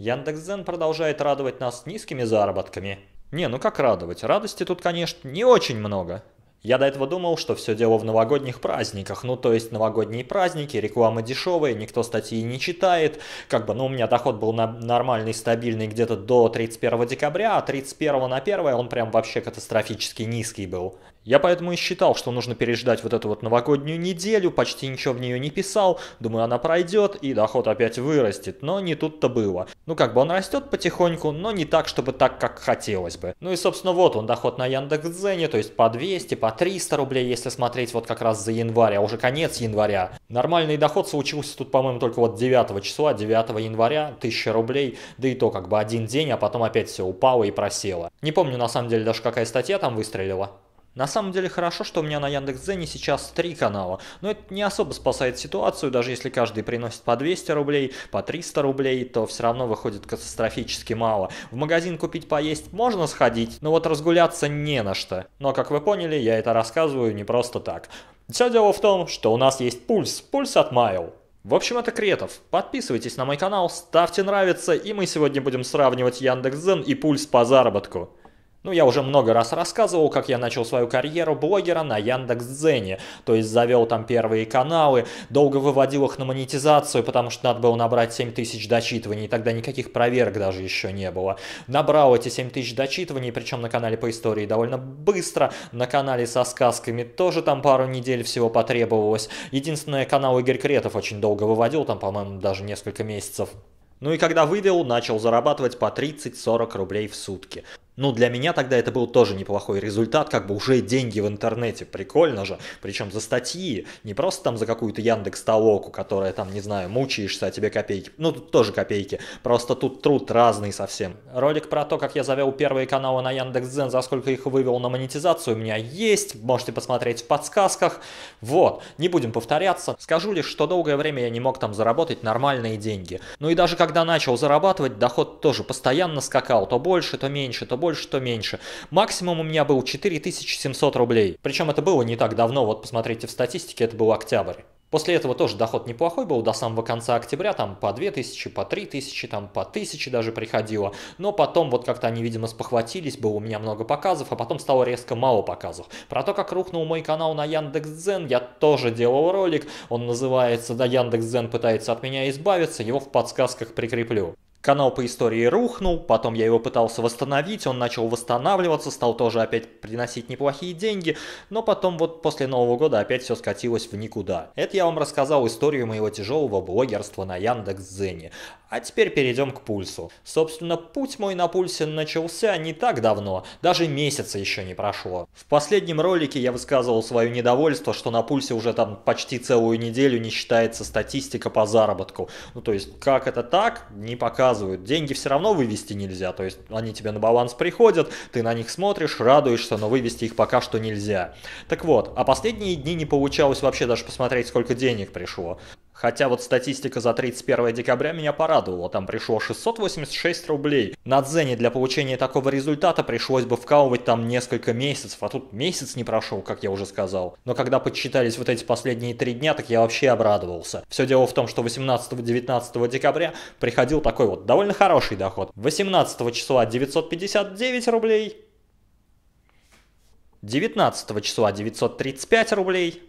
Яндекс.Зен продолжает радовать нас низкими заработками. Не, ну как радовать? Радости тут, конечно, не очень много. Я до этого думал, что все дело в новогодних праздниках, ну то есть новогодние праздники, реклама дешевая, никто статьи не читает, как бы, ну у меня доход был на нормальный, стабильный где-то до 31 декабря, а 31 на 1 он прям вообще катастрофически низкий был. Я поэтому и считал, что нужно переждать вот эту вот новогоднюю неделю, почти ничего в нее не писал, думаю она пройдет и доход опять вырастет, но не тут-то было. Ну как бы он растет потихоньку, но не так, чтобы так, как хотелось бы. Ну и собственно вот он доход на Яндекс.Дзене, то есть по 200, по по 300 рублей, если смотреть вот как раз за январь, а уже конец января. Нормальный доход случился тут, по-моему, только вот 9 числа, 9 января, 1000 рублей, да и то как бы один день, а потом опять все упало и просело. Не помню на самом деле даже какая статья там выстрелила. На самом деле хорошо, что у меня на Яндекс.Дзене сейчас три канала, но это не особо спасает ситуацию, даже если каждый приносит по 200 рублей, по 300 рублей, то все равно выходит катастрофически мало. В магазин купить поесть можно сходить, но вот разгуляться не на что. Но, как вы поняли, я это рассказываю не просто так. Все дело в том, что у нас есть пульс, пульс от Майл. В общем, это Кретов. Подписывайтесь на мой канал, ставьте нравится, и мы сегодня будем сравнивать Яндекс.Дзен и пульс по заработку. Ну, я уже много раз рассказывал, как я начал свою карьеру блогера на Яндекс.Дзене, то есть завел там первые каналы, долго выводил их на монетизацию, потому что надо было набрать 7000 дочитываний, тогда никаких проверок даже еще не было. Набрал эти 7000 дочитываний, причем на канале по истории довольно быстро, на канале со сказками тоже там пару недель всего потребовалось. Единственное, канал Игорь Кретов очень долго выводил, там, по-моему, даже несколько месяцев. Ну и когда вывел, начал зарабатывать по 30-40 рублей в сутки. Ну, для меня тогда это был тоже неплохой результат, как бы уже деньги в интернете, прикольно же. Причем за статьи, не просто там за какую-то Яндекс Толоку, которая там, не знаю, мучаешься, а тебе копейки. Ну, тут тоже копейки, просто тут труд разный совсем. Ролик про то, как я завел первые каналы на Яндекс.Дзен, за сколько их вывел на монетизацию, у меня есть, можете посмотреть в подсказках. Вот, не будем повторяться. Скажу лишь, что долгое время я не мог там заработать нормальные деньги. Ну и даже когда начал зарабатывать, доход тоже постоянно скакал, то больше, то меньше, то больше больше, то меньше. Максимум у меня был 4700 рублей. Причем это было не так давно, вот посмотрите в статистике, это был октябрь. После этого тоже доход неплохой был, до самого конца октября там по 2000, по 3000, там по 1000 даже приходило. Но потом вот как-то они, видимо, спохватились, было у меня много показов, а потом стало резко мало показов. Про то, как рухнул мой канал на Яндекс.Дзен, я тоже делал ролик, он называется «Да Яндекс.Дзен пытается от меня избавиться», его в подсказках прикреплю. Канал по истории рухнул, потом я его пытался восстановить, он начал восстанавливаться, стал тоже опять приносить неплохие деньги, но потом вот после Нового года опять все скатилось в никуда. Это я вам рассказал историю моего тяжелого блогерства на Яндекс.Зене. А теперь перейдем к пульсу. Собственно, путь мой на пульсе начался не так давно, даже месяца еще не прошло. В последнем ролике я высказывал свое недовольство, что на пульсе уже там почти целую неделю не считается статистика по заработку. Ну то есть, как это так, не показывают. Деньги все равно вывести нельзя, то есть они тебе на баланс приходят, ты на них смотришь, радуешься, но вывести их пока что нельзя. Так вот, а последние дни не получалось вообще даже посмотреть, сколько денег пришло. Хотя вот статистика за 31 декабря меня порадовала, там пришло 686 рублей. На Дзене для получения такого результата пришлось бы вкалывать там несколько месяцев, а тут месяц не прошел, как я уже сказал. Но когда подсчитались вот эти последние три дня, так я вообще обрадовался. Все дело в том, что 18-19 декабря приходил такой вот довольно хороший доход. 18 числа 959 рублей, 19 числа 935 рублей,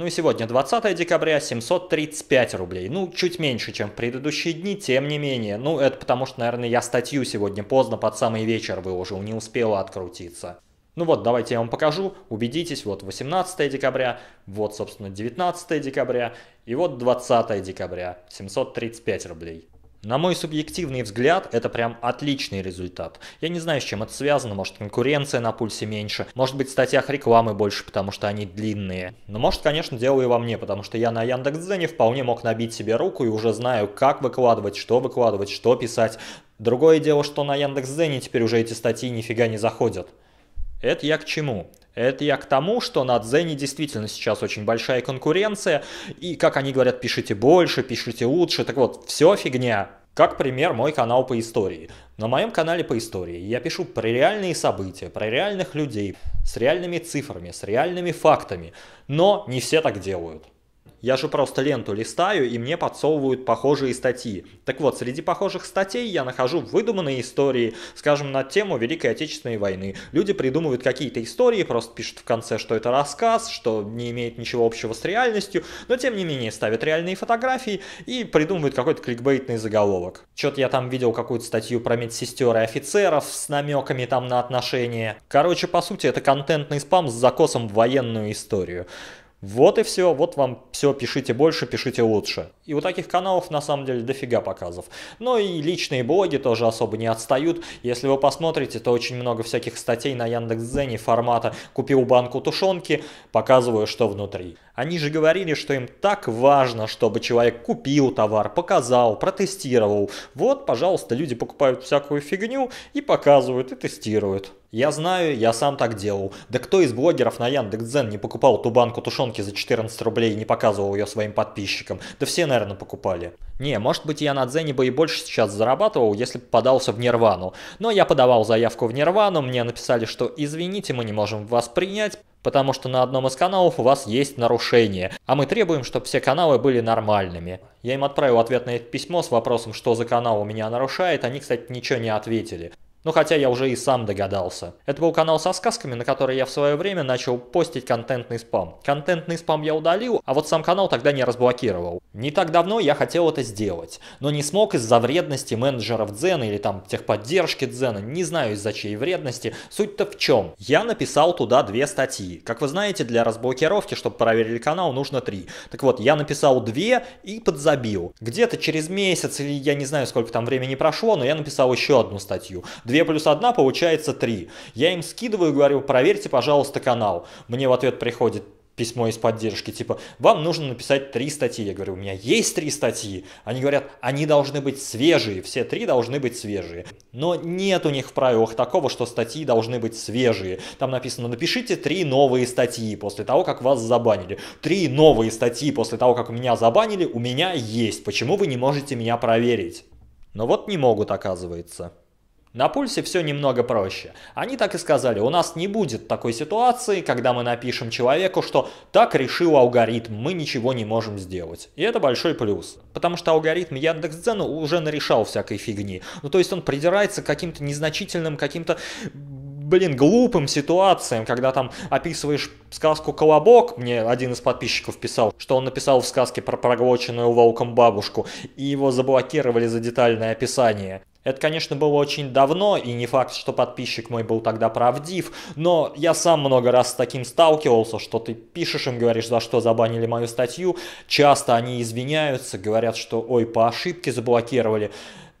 ну и сегодня 20 декабря 735 рублей. Ну, чуть меньше, чем в предыдущие дни, тем не менее. Ну, это потому что, наверное, я статью сегодня поздно под самый вечер выложил, не успела открутиться. Ну вот, давайте я вам покажу, убедитесь, вот 18 декабря, вот, собственно, 19 декабря и вот 20 декабря, 735 рублей. На мой субъективный взгляд, это прям отличный результат. Я не знаю, с чем это связано, может конкуренция на пульсе меньше, может быть в статьях рекламы больше, потому что они длинные. Но может, конечно, дело и во мне, потому что я на Яндекс.Дзене вполне мог набить себе руку и уже знаю, как выкладывать, что выкладывать, что писать. Другое дело, что на Яндекс.Дзене теперь уже эти статьи нифига не заходят. Это я к чему? Это я к тому, что на Дзене действительно сейчас очень большая конкуренция, и, как они говорят, пишите больше, пишите лучше, так вот, все фигня, как пример, мой канал по истории. На моем канале по истории я пишу про реальные события, про реальных людей, с реальными цифрами, с реальными фактами. Но не все так делают. Я же просто ленту листаю, и мне подсовывают похожие статьи. Так вот, среди похожих статей я нахожу выдуманные истории, скажем, на тему Великой Отечественной войны. Люди придумывают какие-то истории, просто пишут в конце, что это рассказ, что не имеет ничего общего с реальностью, но тем не менее ставят реальные фотографии и придумывают какой-то кликбейтный заголовок. Чё-то я там видел какую-то статью про медсестер и офицеров с намеками там на отношения. Короче, по сути, это контентный спам с закосом в военную историю. Вот и все, вот вам все, пишите больше, пишите лучше. И у таких каналов на самом деле дофига показов. Но ну и личные блоги тоже особо не отстают. Если вы посмотрите, то очень много всяких статей на Яндекс.Дзене формата «Купил банку тушенки, показываю, что внутри». Они же говорили, что им так важно, чтобы человек купил товар, показал, протестировал. Вот, пожалуйста, люди покупают всякую фигню и показывают, и тестируют. Я знаю, я сам так делал. Да кто из блогеров на Яндекс.Дзен не покупал ту банку тушенки за 14 рублей и не показывал ее своим подписчикам? Да все, наверное, покупали. Не, может быть, я на Дзене бы и больше сейчас зарабатывал, если бы подался в Нирвану. Но я подавал заявку в Нирвану, мне написали, что извините, мы не можем вас принять, потому что на одном из каналов у вас есть нарушение, а мы требуем, чтобы все каналы были нормальными. Я им отправил ответное письмо с вопросом, что за канал у меня нарушает, они, кстати, ничего не ответили. Ну хотя я уже и сам догадался. Это был канал со сказками, на который я в свое время начал постить контентный спам. Контентный спам я удалил, а вот сам канал тогда не разблокировал. Не так давно я хотел это сделать, но не смог из-за вредности менеджеров Дзена или там техподдержки Дзена, не знаю из-за чьей вредности. Суть-то в чем? Я написал туда две статьи. Как вы знаете, для разблокировки, чтобы проверили канал, нужно три. Так вот, я написал две и подзабил. Где-то через месяц или я не знаю сколько там времени прошло, но я написал еще одну статью. 2 плюс 1 получается 3. Я им скидываю, говорю, проверьте, пожалуйста, канал. Мне в ответ приходит письмо из поддержки, типа, вам нужно написать три статьи. Я говорю, у меня есть три статьи. Они говорят, они должны быть свежие, все три должны быть свежие. Но нет у них в правилах такого, что статьи должны быть свежие. Там написано, напишите три новые статьи после того, как вас забанили. Три новые статьи после того, как меня забанили, у меня есть. Почему вы не можете меня проверить? Но вот не могут, оказывается. На пульсе все немного проще. Они так и сказали, у нас не будет такой ситуации, когда мы напишем человеку, что так решил алгоритм, мы ничего не можем сделать. И это большой плюс. Потому что алгоритм Яндекс.Дзена уже нарешал всякой фигни. Ну то есть он придирается к каким-то незначительным, каким-то блин, глупым ситуациям, когда там описываешь сказку «Колобок», мне один из подписчиков писал, что он написал в сказке про проглоченную волком бабушку, и его заблокировали за детальное описание. Это, конечно, было очень давно, и не факт, что подписчик мой был тогда правдив, но я сам много раз с таким сталкивался, что ты пишешь им, говоришь, за что забанили мою статью, часто они извиняются, говорят, что «Ой, по ошибке заблокировали»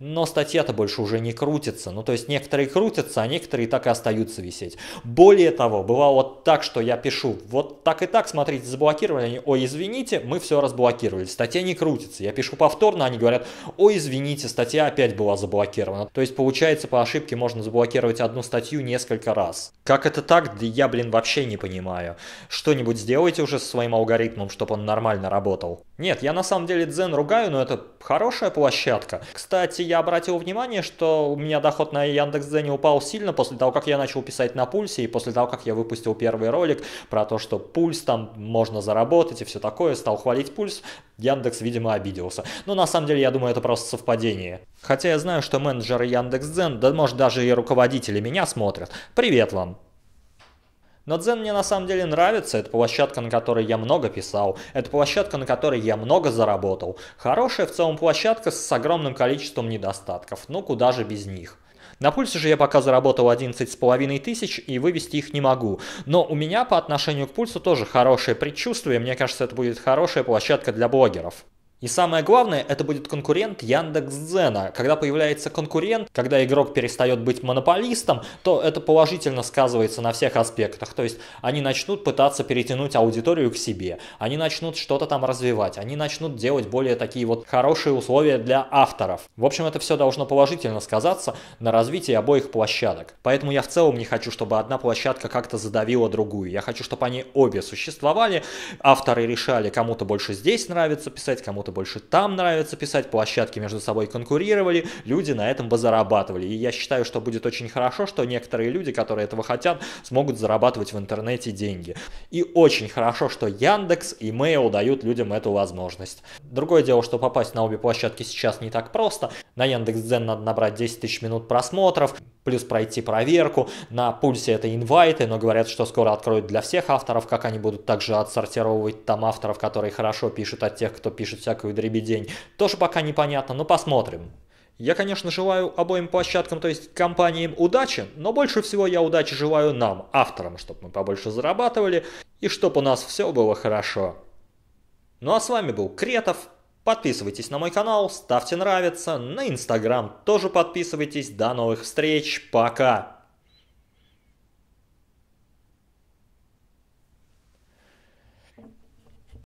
но статья-то больше уже не крутится. Ну, то есть некоторые крутятся, а некоторые так и остаются висеть. Более того, бывало вот так, что я пишу, вот так и так, смотрите, заблокировали, они, ой, извините, мы все разблокировали, статья не крутится. Я пишу повторно, они говорят, ой, извините, статья опять была заблокирована. То есть, получается, по ошибке можно заблокировать одну статью несколько раз. Как это так? Да я, блин, вообще не понимаю. Что-нибудь сделайте уже со своим алгоритмом, чтобы он нормально работал. Нет, я на самом деле Дзен ругаю, но это хорошая площадка. Кстати, я обратил внимание, что у меня доход на Яндекс.Дзене упал сильно после того, как я начал писать на пульсе, и после того, как я выпустил первый ролик про то, что пульс там можно заработать и все такое, стал хвалить пульс, Яндекс, видимо, обиделся. Но на самом деле, я думаю, это просто совпадение. Хотя я знаю, что менеджеры Яндекс.Дзен, да может даже и руководители меня смотрят. Привет вам! Но Дзен мне на самом деле нравится, это площадка, на которой я много писал, это площадка, на которой я много заработал. Хорошая в целом площадка с огромным количеством недостатков, ну куда же без них. На пульсе же я пока заработал 11,5 тысяч и вывести их не могу. Но у меня по отношению к пульсу тоже хорошее предчувствие, мне кажется, это будет хорошая площадка для блогеров. И самое главное, это будет конкурент Яндекс.Дзена. Когда появляется конкурент, когда игрок перестает быть монополистом, то это положительно сказывается на всех аспектах. То есть они начнут пытаться перетянуть аудиторию к себе, они начнут что-то там развивать, они начнут делать более такие вот хорошие условия для авторов. В общем, это все должно положительно сказаться на развитии обоих площадок. Поэтому я в целом не хочу, чтобы одна площадка как-то задавила другую. Я хочу, чтобы они обе существовали, авторы решали, кому-то больше здесь нравится писать, кому-то кому-то больше там нравится писать, площадки между собой конкурировали, люди на этом бы зарабатывали. И я считаю, что будет очень хорошо, что некоторые люди, которые этого хотят, смогут зарабатывать в интернете деньги. И очень хорошо, что Яндекс и Mail дают людям эту возможность. Другое дело, что попасть на обе площадки сейчас не так просто. На Яндекс.Дзен надо набрать 10 тысяч минут просмотров, плюс пройти проверку. На пульсе это инвайты, но говорят, что скоро откроют для всех авторов, как они будут также отсортировывать там авторов, которые хорошо пишут, от тех, кто пишет всякую дребедень. Тоже пока непонятно, но посмотрим. Я, конечно, желаю обоим площадкам, то есть компаниям удачи, но больше всего я удачи желаю нам, авторам, чтобы мы побольше зарабатывали и чтобы у нас все было хорошо. Ну а с вами был Кретов. Подписывайтесь на мой канал, ставьте нравится, на инстаграм тоже подписывайтесь. До новых встреч, пока!